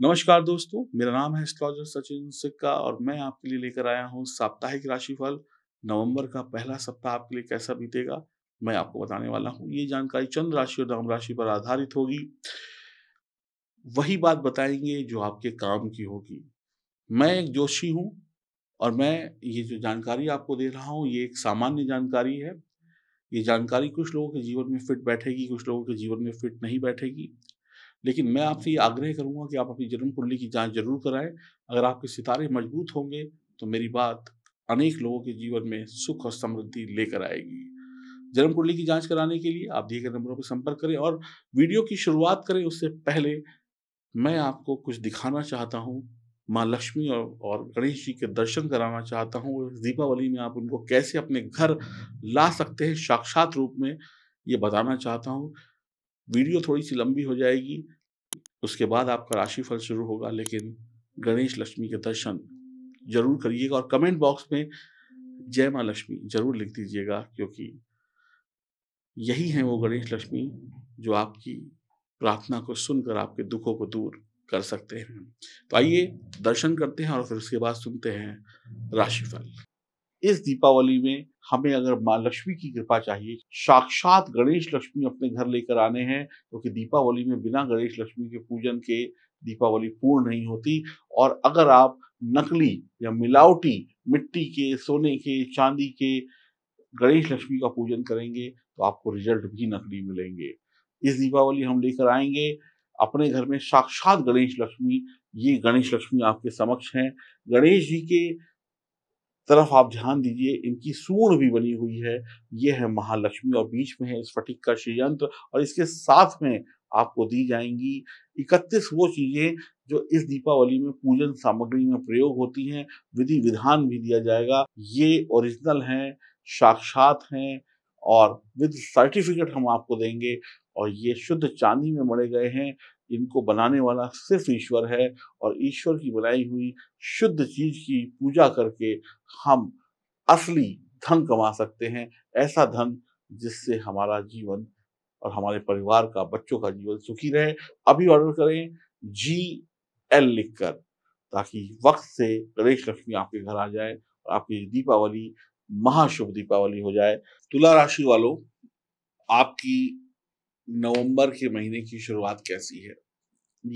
नमस्कार दोस्तों मेरा नाम है एस्ट्रोलॉजर सचिन सिक्का और मैं आपके लिए लेकर आया हूँ साप्ताहिक राशिफल नवंबर का पहला सप्ताह आपके लिए कैसा बीतेगा मैं आपको बताने वाला हूँ ये जानकारी चंद्र राशि और धाम राशि पर आधारित होगी वही बात बताएंगे जो आपके काम की होगी मैं एक जोशी हूँ और मैं ये जो जानकारी आपको दे रहा हूँ ये एक सामान्य जानकारी है ये जानकारी कुछ लोगों के जीवन में फिट बैठेगी कुछ लोगों के जीवन में फिट नहीं बैठेगी लेकिन मैं आपसे ये आग्रह करूँगा कि आप अपनी जन्म कुंडली की जाँच जरूर कराएं अगर आपके सितारे मजबूत होंगे तो मेरी बात अनेक लोगों के जीवन में सुख और समृद्धि लेकर आएगी जन्म कुंडली की जांच कराने के लिए आप दिए गए नंबरों पर संपर्क करें और वीडियो की शुरुआत करें उससे पहले मैं आपको कुछ दिखाना चाहता हूँ माँ लक्ष्मी और और गणेश जी के दर्शन कराना चाहता हूँ दीपावली में आप उनको कैसे अपने घर ला सकते हैं साक्षात रूप में ये बताना चाहता हूँ वीडियो थोड़ी सी लंबी हो जाएगी उसके बाद आपका राशिफल शुरू होगा लेकिन गणेश लक्ष्मी के दर्शन जरूर करिएगा और कमेंट बॉक्स में जय माँ लक्ष्मी जरूर लिख दीजिएगा क्योंकि यही है वो गणेश लक्ष्मी जो आपकी प्रार्थना को सुनकर आपके दुखों को दूर कर सकते हैं तो आइए दर्शन करते हैं और फिर उसके बाद सुनते हैं राशिफल इस दीपावली में हमें अगर माँ लक्ष्मी की कृपा चाहिए साक्षात गणेश लक्ष्मी अपने घर लेकर आने हैं क्योंकि तो दीपावली में बिना गणेश लक्ष्मी के पूजन के दीपावली पूर्ण नहीं होती और अगर आप नकली या मिलावटी मिट्टी के सोने के चांदी के गणेश लक्ष्मी का पूजन करेंगे तो आपको रिजल्ट भी नकली मिलेंगे इस दीपावली हम लेकर आएंगे अपने घर में साक्षात गणेश लक्ष्मी ये गणेश लक्ष्मी आपके समक्ष हैं गणेश जी के तरफ आप ध्यान दीजिए इनकी सूर्ण भी बनी हुई है ये है महालक्ष्मी और बीच में है स्फटिक का श्रीयंत्र और इसके साथ में आपको दी जाएंगी इकतीस वो चीज़ें जो इस दीपावली में पूजन सामग्री में प्रयोग होती हैं विधि विधान भी दिया जाएगा ये ओरिजिनल हैं साक्षात हैं और विद सर्टिफिकेट हम आपको देंगे और ये शुद्ध चांदी में मरे गए हैं इनको बनाने वाला सिर्फ ईश्वर है और ईश्वर की बनाई हुई शुद्ध चीज की पूजा करके हम असली धन कमा सकते हैं ऐसा धन जिससे हमारा जीवन और हमारे परिवार का बच्चों का जीवन सुखी रहे अभी ऑर्डर करें जी एल लिखकर ताकि वक्त से गणेश लक्ष्मी आपके घर आ जाए और आपकी दीपावली महाशुभ दीपावली हो जाए तुला राशि वालों आपकी नवंबर के महीने की शुरुआत कैसी है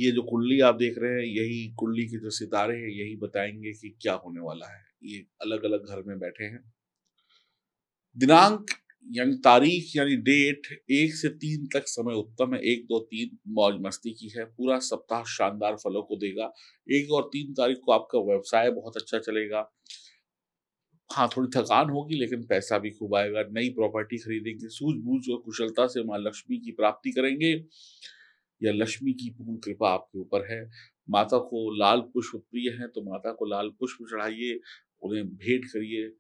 ये जो कुंडली आप देख रहे हैं यही कुंडली के जो सितारे हैं यही बताएंगे कि क्या होने वाला है ये अलग अलग घर में बैठे हैं दिनांक यानी तारीख यानी डेट एक से तीन तक समय उत्तम है एक दो तीन मौज मस्ती की है पूरा सप्ताह शानदार फलों को देगा एक और तीन तारीख को आपका व्यवसाय बहुत अच्छा चलेगा हाँ थोड़ी थकान होगी लेकिन पैसा भी खूब आएगा नई प्रॉपर्टी खरीदेंगे सूझबूझ और कुशलता से माँ लक्ष्मी की प्राप्ति करेंगे या लक्ष्मी की पूर्ण कृपा आपके ऊपर है माता को लाल पुष्प प्रिय है तो माता को लाल पुष्प चढ़ाइए उन्हें भेंट करिए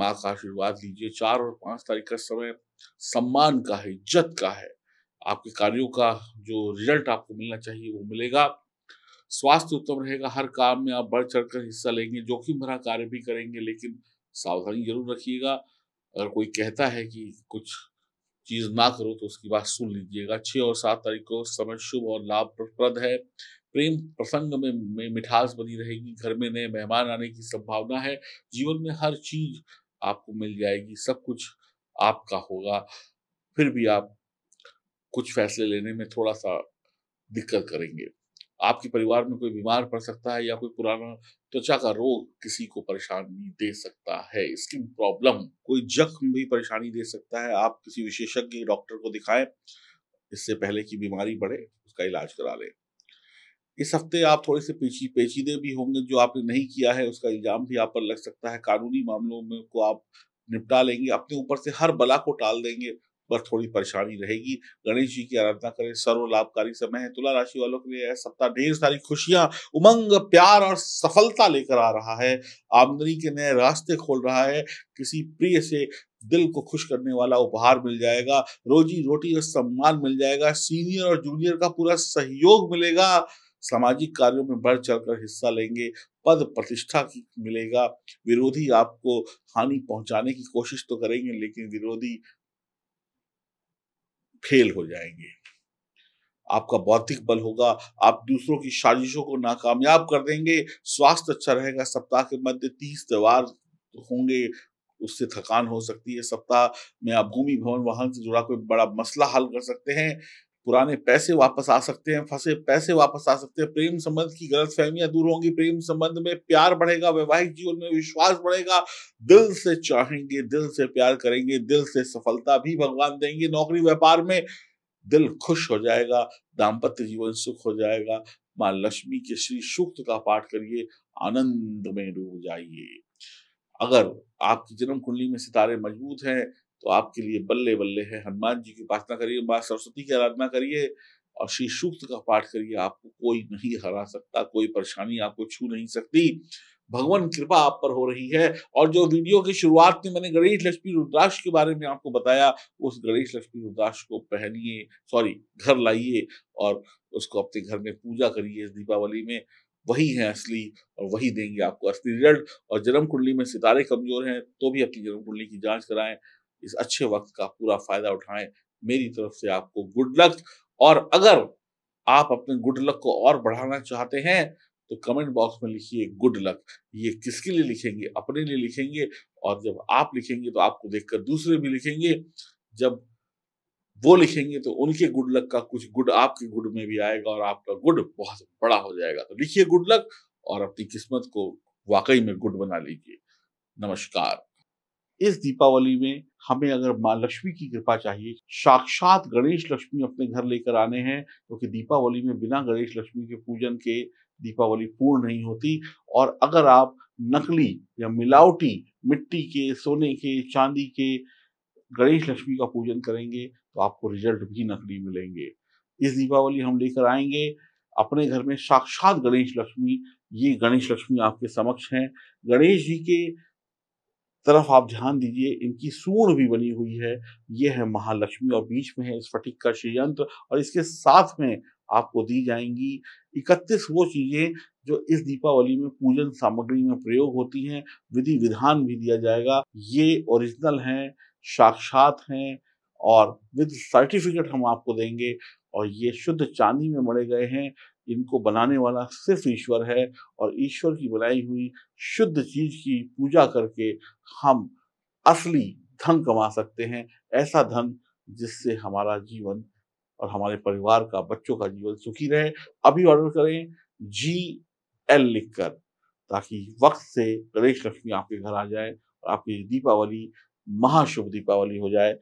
माँ का आशीर्वाद लीजिए चार और पांच तारीख का समय सम्मान का है इज्जत का है आपके कार्यों का जो रिजल्ट आपको मिलना चाहिए वो मिलेगा स्वास्थ्य उत्तम रहेगा हर काम में आप बढ़ चढ़कर हिस्सा लेंगे जोखिम भरा कार्य भी करेंगे लेकिन सावधानी जरूर रखिएगा अगर कोई कहता है कि कुछ चीज ना करो तो उसकी बात सुन लीजिएगा छह और सात तारीख को समय शुभ और लाभप्रद है प्रेम प्रसंग में, में मिठास बनी रहेगी घर में नए मेहमान आने की संभावना है जीवन में हर चीज आपको मिल जाएगी सब कुछ आपका होगा फिर भी आप कुछ फैसले लेने में थोड़ा सा दिक्कत करेंगे आपके परिवार में कोई बीमार पड़ सकता है या कोई पुराना त्वचा का रोग किसी को परेशानी दे सकता है स्किन प्रॉब्लम कोई जख्म भी परेशानी दे सकता है आप किसी विशेषज्ञ डॉक्टर को दिखाएं इससे पहले कि बीमारी बढ़े उसका इलाज करा लें इस हफ्ते आप थोड़े से पेची पेचीदे भी होंगे जो आपने नहीं किया है उसका इल्जाम भी आप पर लग सकता है कानूनी मामलों में को आप निपटा लेंगे अपने ऊपर से हर बला को टाल देंगे पर थोड़ी परेशानी रहेगी गणेश जी की आराधना करें सर्व लाभकारी समय है तुला राशि वालों के लिए सप्ताह ढेर सारी खुशियां उमंग प्यार और सफलता लेकर आ रहा है आमदनी के नए रास्ते खोल रहा है किसी प्रिय से दिल को खुश करने वाला उपहार मिल जाएगा रोजी रोटी और सम्मान मिल जाएगा सीनियर और जूनियर का पूरा सहयोग मिलेगा सामाजिक कार्यों में बढ़ चढ़कर हिस्सा लेंगे पद प्रतिष्ठा की मिलेगा विरोधी आपको हानि पहुंचाने की कोशिश तो करेंगे लेकिन विरोधी फेल हो जाएंगे आपका बौद्धिक बल होगा आप दूसरों की साजिशों को नाकामयाब कर देंगे स्वास्थ्य अच्छा रहेगा सप्ताह के मध्य तीस त्यौहार होंगे उससे थकान हो सकती है सप्ताह में आप भूमि भवन वाहन से जुड़ा कोई बड़ा मसला हल कर सकते हैं पुराने पैसे वापस आ सकते हैं फंसे पैसे वापस आ सकते हैं प्रेम संबंध की गलत फहमियां दूर होंगी प्रेम संबंध में प्यार बढ़ेगा वैवाहिक जीवन में विश्वास बढ़ेगा दिल से चाहेंगे दिल से प्यार करेंगे दिल से सफलता भी भगवान देंगे नौकरी व्यापार में दिल खुश हो जाएगा दाम्पत्य जीवन सुख हो जाएगा माँ लक्ष्मी के श्री सूक्त का पाठ करिए आनंद में डूब जाइए अगर आपकी जन्म कुंडली में सितारे मजबूत हैं तो आपके लिए बल्ले बल्ले है हनुमान जी की उपासना करिए माँ सरस्वती की आराधना करिए और श्री सूक्त का पाठ करिए आपको कोई नहीं हरा सकता कोई परेशानी आपको छू नहीं सकती भगवान कृपा आप पर हो रही है और जो वीडियो की शुरुआत में मैंने गणेश लक्ष्मी रुद्राक्ष के बारे में आपको बताया उस गणेश लक्ष्मी रुद्राक्ष को पहनिए सॉरी घर लाइए और उसको अपने घर में पूजा करिए इस दीपावली में वही है असली और वही देंगे आपको असली रिजल्ट और जन्म कुंडली में सितारे कमजोर हैं तो भी अपनी जन्म कुंडली की जांच कराएं इस अच्छे वक्त का पूरा फायदा उठाएं मेरी तरफ से आपको गुड लक और अगर आप अपने गुड लक को और बढ़ाना चाहते हैं तो कमेंट बॉक्स में लिखिए गुड लक ये किसके लिए लिखेंगे अपने लिए लिखेंगे और जब आप लिखेंगे तो आपको देखकर दूसरे भी लिखेंगे जब वो लिखेंगे तो उनके गुड लक का कुछ गुड आपके गुड में भी आएगा और आपका गुड बहुत बड़ा हो जाएगा तो लिखिए गुड लक और अपनी किस्मत को वाकई में गुड बना लीजिए नमस्कार इस दीपावली में हमें अगर माँ लक्ष्मी की कृपा चाहिए साक्षात गणेश लक्ष्मी अपने घर लेकर आने हैं क्योंकि तो दीपावली में बिना गणेश लक्ष्मी के पूजन के दीपावली पूर्ण नहीं होती और अगर आप नकली या मिलावटी मिट्टी के सोने के चांदी के गणेश लक्ष्मी का पूजन करेंगे तो आपको रिजल्ट भी नकली मिलेंगे इस दीपावली हम लेकर आएंगे अपने घर में साक्षात गणेश लक्ष्मी ये गणेश लक्ष्मी आपके समक्ष हैं गणेश जी के तरफ आप ध्यान दीजिए इनकी सूर्ण भी बनी हुई है ये है महालक्ष्मी और बीच में है स्फटिक का षडयंत्र और इसके साथ में आपको दी जाएंगी इकतीस वो चीज़ें जो इस दीपावली में पूजन सामग्री में प्रयोग होती हैं विधि विधान भी दिया जाएगा ये ओरिजिनल हैं साक्षात हैं और विद सर्टिफिकेट हम आपको देंगे और ये शुद्ध चांदी में मरे गए हैं इनको बनाने वाला सिर्फ ईश्वर है और ईश्वर की बनाई हुई शुद्ध चीज की पूजा करके हम असली धन कमा सकते हैं ऐसा धन जिससे हमारा जीवन और हमारे परिवार का बच्चों का जीवन सुखी रहे अभी ऑर्डर करें जी एल लिखकर ताकि वक्त से गणेश लक्ष्मी आपके घर आ जाए और आपकी दीपावली महाशुभ दीपावली हो जाए